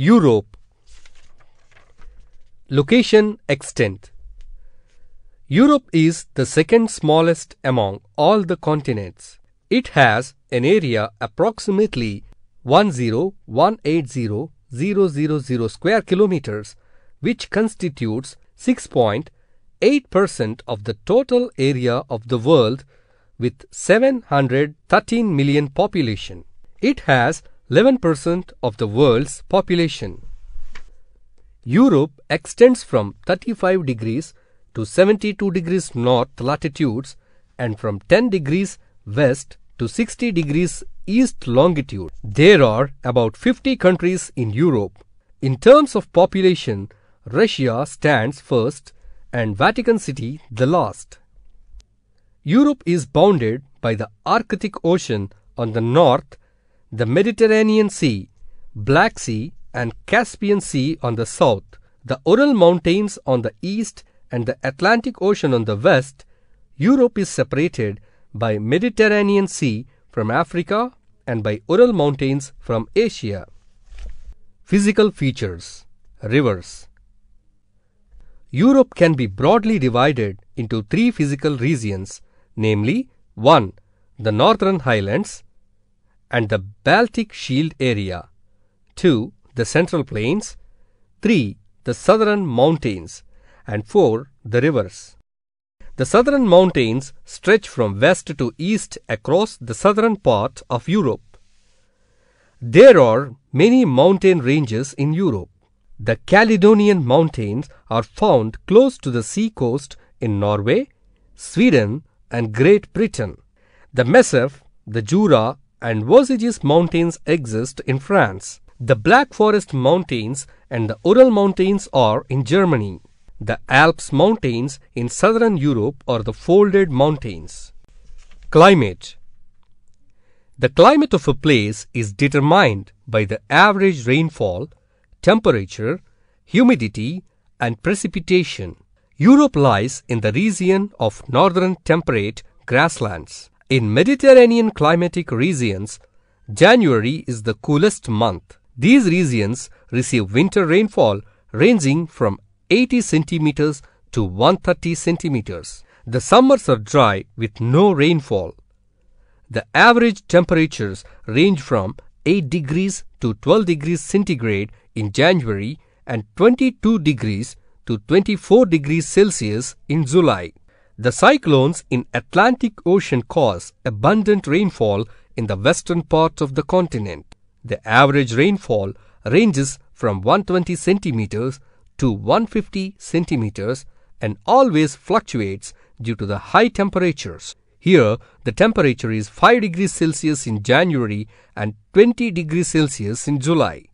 Europe. Location extent Europe is the second smallest among all the continents. It has an area approximately 10180,000 square kilometers, which constitutes 6.8% of the total area of the world with 713 million population. It has 11% of the world's population. Europe extends from 35 degrees to 72 degrees north latitudes and from 10 degrees west to 60 degrees east longitude. There are about 50 countries in Europe. In terms of population, Russia stands first and Vatican City the last. Europe is bounded by the Arctic Ocean on the north the Mediterranean Sea, Black Sea, and Caspian Sea on the south, the Ural Mountains on the east, and the Atlantic Ocean on the west, Europe is separated by Mediterranean Sea from Africa and by Ural Mountains from Asia. Physical features Rivers Europe can be broadly divided into three physical regions, namely 1. The Northern Highlands, and the Baltic Shield area, 2. the Central Plains, 3. the Southern Mountains, and 4. the rivers. The Southern Mountains stretch from west to east across the southern part of Europe. There are many mountain ranges in Europe. The Caledonian Mountains are found close to the seacoast in Norway, Sweden, and Great Britain. The Massif, the Jura, and Vosges mountains exist in France. The Black Forest mountains and the Ural mountains are in Germany. The Alps mountains in southern Europe are the folded mountains. Climate The climate of a place is determined by the average rainfall, temperature, humidity, and precipitation. Europe lies in the region of northern temperate grasslands. In Mediterranean climatic regions, January is the coolest month. These regions receive winter rainfall ranging from 80 centimeters to 130 centimeters. The summers are dry with no rainfall. The average temperatures range from 8 degrees to 12 degrees centigrade in January and 22 degrees to 24 degrees Celsius in July. The cyclones in Atlantic Ocean cause abundant rainfall in the western part of the continent. The average rainfall ranges from 120 centimeters to 150 centimeters and always fluctuates due to the high temperatures. Here, the temperature is 5 degrees Celsius in January and 20 degrees Celsius in July.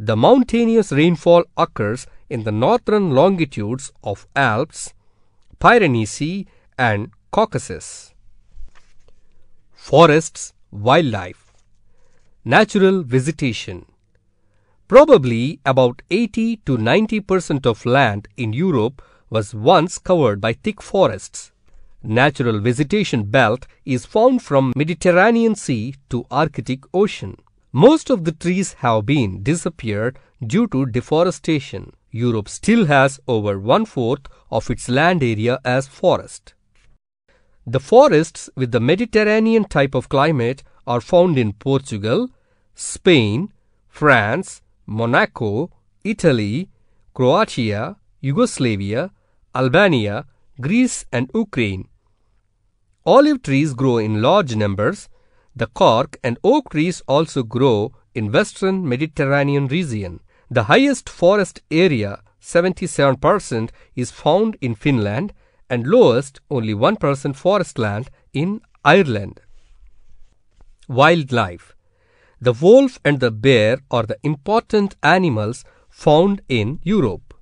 The mountainous rainfall occurs in the northern longitudes of Alps, Pyrenees and Caucasus. Forests, wildlife, natural vegetation. Probably about 80 to 90 percent of land in Europe was once covered by thick forests. Natural vegetation belt is found from Mediterranean Sea to Arctic Ocean. Most of the trees have been disappeared due to deforestation. Europe still has over one fourth of its land area as forest. The forests with the Mediterranean type of climate are found in Portugal, Spain, France, Monaco, Italy, Croatia, Yugoslavia, Albania, Greece, and Ukraine. Olive trees grow in large numbers. The cork and oak trees also grow in western Mediterranean region. The highest forest area, 77%, is found in Finland and lowest, only 1% forest land, in Ireland. Wildlife The wolf and the bear are the important animals found in Europe.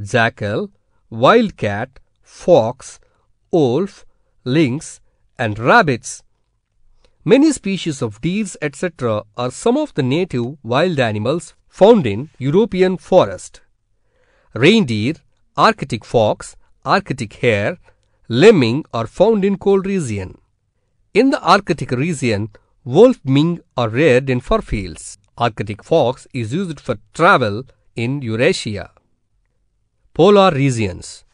Jackal, wildcat, fox, wolf, lynx, and rabbits Many species of deers, etc. are some of the native wild animals found in European forest. Reindeer, Arctic fox, Arctic hare, lemming are found in cold region. In the Arctic region, wolf mink are reared in fur fields. Arctic fox is used for travel in Eurasia. Polar regions.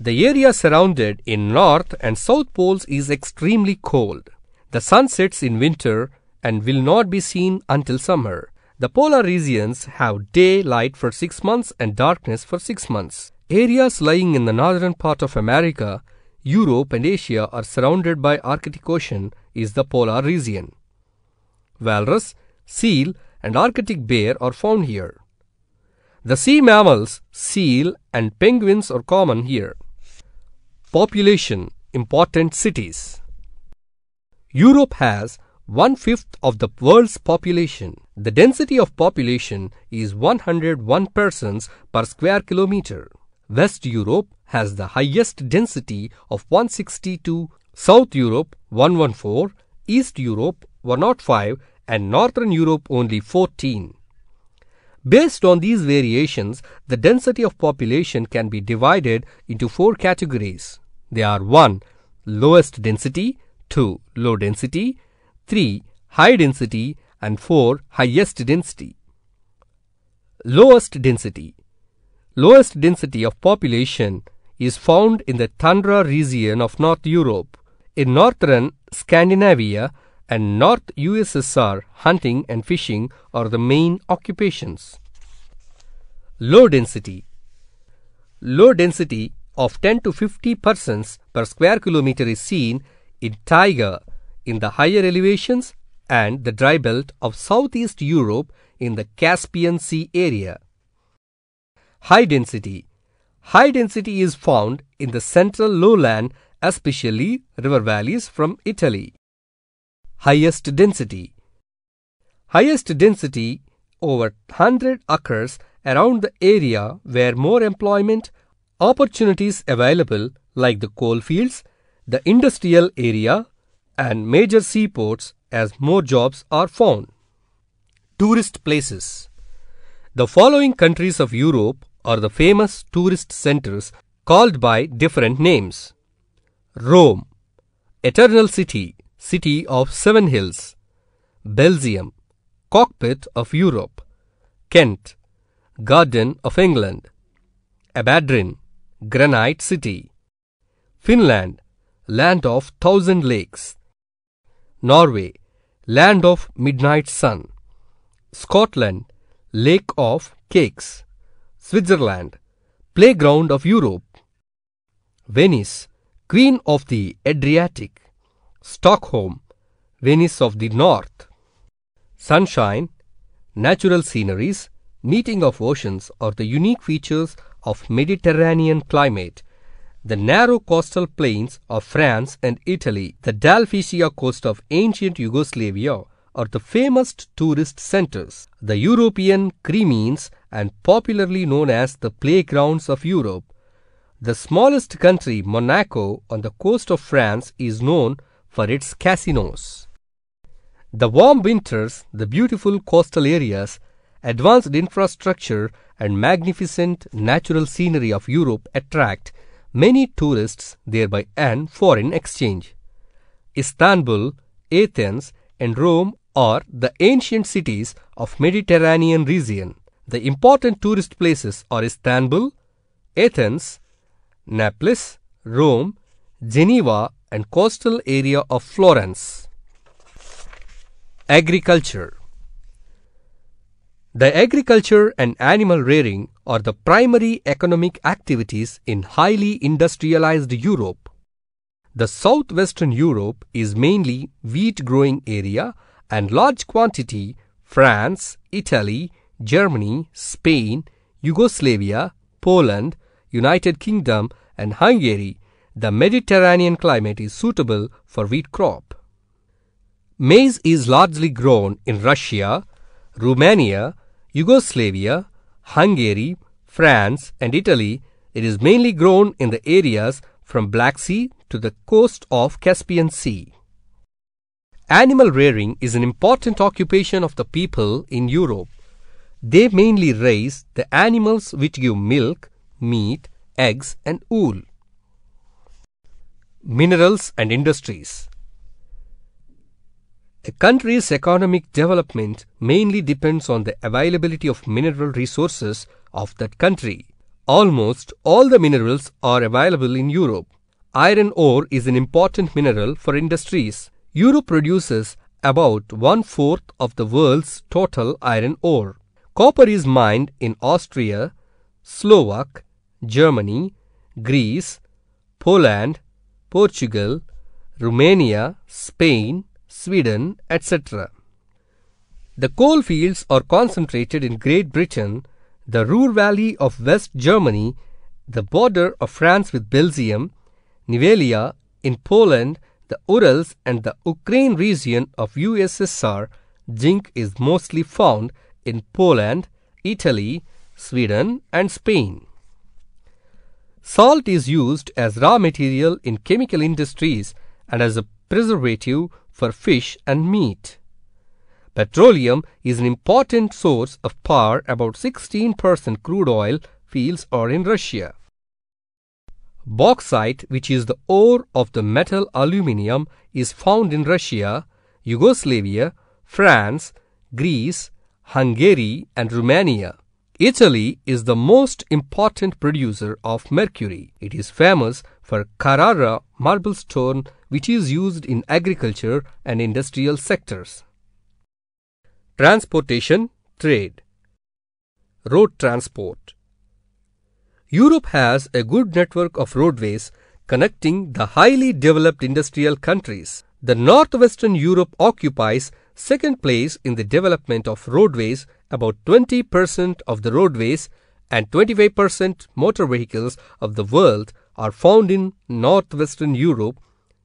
The area surrounded in north and south poles is extremely cold. The sun sets in winter and will not be seen until summer. The polar regions have daylight for six months and darkness for six months. Areas lying in the northern part of America, Europe, and Asia are surrounded by Arctic Ocean is the polar region. Walrus, seal, and Arctic bear are found here. The sea mammals, seal, and penguins are common here. Population, important cities. Europe has one fifth of the world's population. The density of population is 101 persons per square kilometer. West Europe has the highest density of 162, South Europe 114, East Europe 105, and Northern Europe only 14. Based on these variations, the density of population can be divided into four categories. They are 1. Lowest density 2. Low density 3. High density and 4. Highest density Lowest density Lowest density of population is found in the Tundra region of North Europe, in northern Scandinavia and North USSR hunting and fishing are the main occupations. Low density Low density of 10 to 50 persons per square kilometer is seen in tiger in the higher elevations and the dry belt of southeast Europe in the Caspian Sea area. High density High density is found in the central lowland, especially river valleys from Italy. Highest density Highest density over 100 occurs around the area where more employment opportunities available like the coal fields the industrial area and major seaports as more jobs are found. Tourist places. The following countries of Europe are the famous tourist centers called by different names. Rome, Eternal City, City of Seven Hills, Belgium, Cockpit of Europe, Kent, Garden of England, Abadrin, Granite City, Finland, land of thousand lakes. Norway, land of midnight sun. Scotland, lake of cakes. Switzerland, playground of Europe. Venice, queen of the Adriatic. Stockholm, Venice of the north. Sunshine, natural sceneries, meeting of oceans are the unique features of Mediterranean climate the narrow coastal plains of France and Italy, the Dalmatia coast of ancient Yugoslavia are the famous tourist centers. The European Crimeans and popularly known as the playgrounds of Europe. The smallest country, Monaco, on the coast of France is known for its casinos. The warm winters, the beautiful coastal areas, advanced infrastructure and magnificent natural scenery of Europe attract many tourists there earn an foreign exchange. Istanbul, Athens, and Rome are the ancient cities of Mediterranean region. The important tourist places are Istanbul, Athens, Naples, Rome, Geneva, and coastal area of Florence. Agriculture The agriculture and animal rearing are the primary economic activities in highly industrialized Europe. The southwestern Europe is mainly wheat growing area and large quantity France, Italy, Germany, Spain, Yugoslavia, Poland, United Kingdom and Hungary. The Mediterranean climate is suitable for wheat crop. Maize is largely grown in Russia, Romania, Yugoslavia, Hungary, France, and Italy, it is mainly grown in the areas from Black Sea to the coast of Caspian Sea. Animal rearing is an important occupation of the people in Europe. They mainly raise the animals which give milk, meat, eggs and wool. Minerals and industries a country's economic development mainly depends on the availability of mineral resources of that country. Almost all the minerals are available in Europe. Iron ore is an important mineral for industries. Europe produces about one fourth of the world's total iron ore. Copper is mined in Austria, Slovak, Germany, Greece, Poland, Portugal, Romania, Spain, Sweden, etc. The coal fields are concentrated in Great Britain, the Ruhr Valley of West Germany, the border of France with Belgium, Nivelia in Poland, the Urals and the Ukraine region of USSR. Zinc is mostly found in Poland, Italy, Sweden and Spain. Salt is used as raw material in chemical industries and as a preservative for fish and meat. Petroleum is an important source of power, about 16% crude oil fields are in Russia. Bauxite, which is the ore of the metal aluminium, is found in Russia, Yugoslavia, France, Greece, Hungary, and Romania. Italy is the most important producer of mercury. It is famous for Carrara marble stone which is used in agriculture and industrial sectors. Transportation Trade Road Transport Europe has a good network of roadways connecting the highly developed industrial countries. The northwestern Europe occupies second place in the development of roadways, about 20% of the roadways and 25% motor vehicles of the world are found in northwestern Europe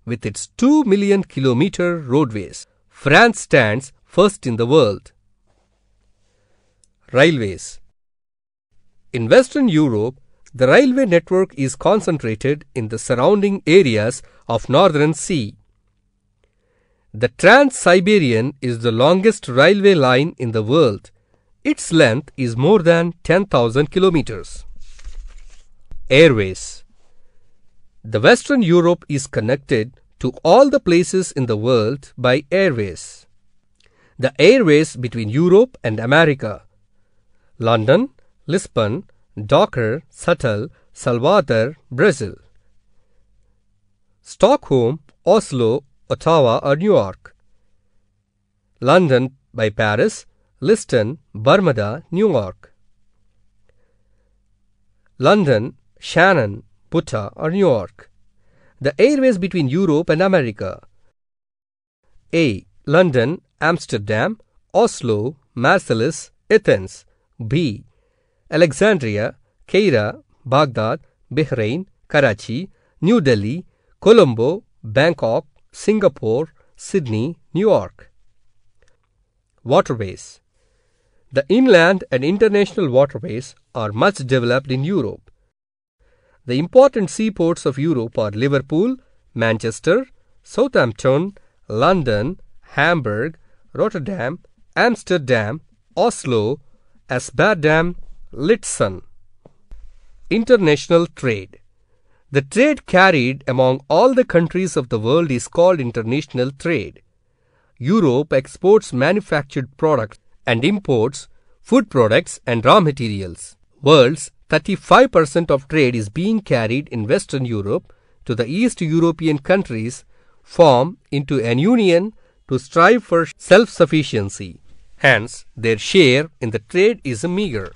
with its 2 million kilometer roadways. France stands first in the world. Railways In Western Europe, the railway network is concentrated in the surrounding areas of Northern Sea. The Trans-Siberian is the longest railway line in the world. Its length is more than 10,000 kilometers. Airways the Western Europe is connected to all the places in the world by airways. The airways between Europe and America London, Lisbon, Docker, Sattel, Salvador, Brazil. Stockholm, Oslo, Ottawa, or New York. London by Paris, Liston, Bermuda, New York. London, Shannon, Putta or New York. The airways between Europe and America. A. London, Amsterdam, Oslo, Marseilles, Athens. B. Alexandria, Cairo, Baghdad, Bahrain, Karachi, New Delhi, Colombo, Bangkok, Singapore, Sydney, New York. Waterways The inland and international waterways are much developed in Europe. The important seaports of Europe are Liverpool, Manchester, Southampton, London, Hamburg, Rotterdam, Amsterdam, Oslo, Asbadam, Litzen. International trade. The trade carried among all the countries of the world is called international trade. Europe exports manufactured products and imports food products and raw materials. World's 35% of trade is being carried in Western Europe to the East European countries form into an union to strive for self-sufficiency. Hence, their share in the trade is meager.